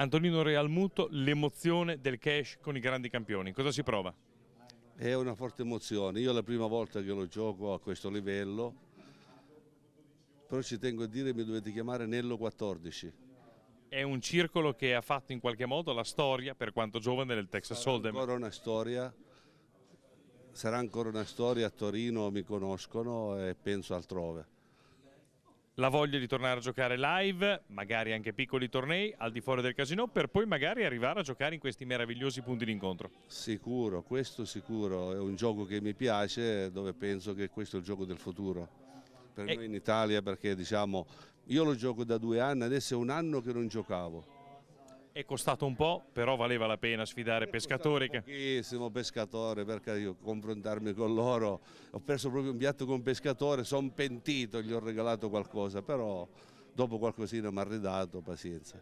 Antonino Realmuto, l'emozione del cash con i grandi campioni, cosa si prova? È una forte emozione, io è la prima volta che lo gioco a questo livello, però ci tengo a dire che mi dovete chiamare Nello 14. È un circolo che ha fatto in qualche modo la storia, per quanto giovane, del Texas Sarà Hold'em. Ancora una storia, sarà ancora una storia, a Torino mi conoscono e penso altrove la voglia di tornare a giocare live, magari anche piccoli tornei al di fuori del casino, per poi magari arrivare a giocare in questi meravigliosi punti d'incontro. Sicuro, questo sicuro, è un gioco che mi piace, dove penso che questo è il gioco del futuro. Per e... noi in Italia, perché diciamo, io lo gioco da due anni, adesso è un anno che non giocavo è costato un po', però valeva la pena sfidare è pescatori. Che... Pochissimo pescatore, perché io confrontarmi con loro, ho perso proprio un piatto con un pescatore, sono pentito, gli ho regalato qualcosa, però dopo qualcosina mi ha ridato, pazienza.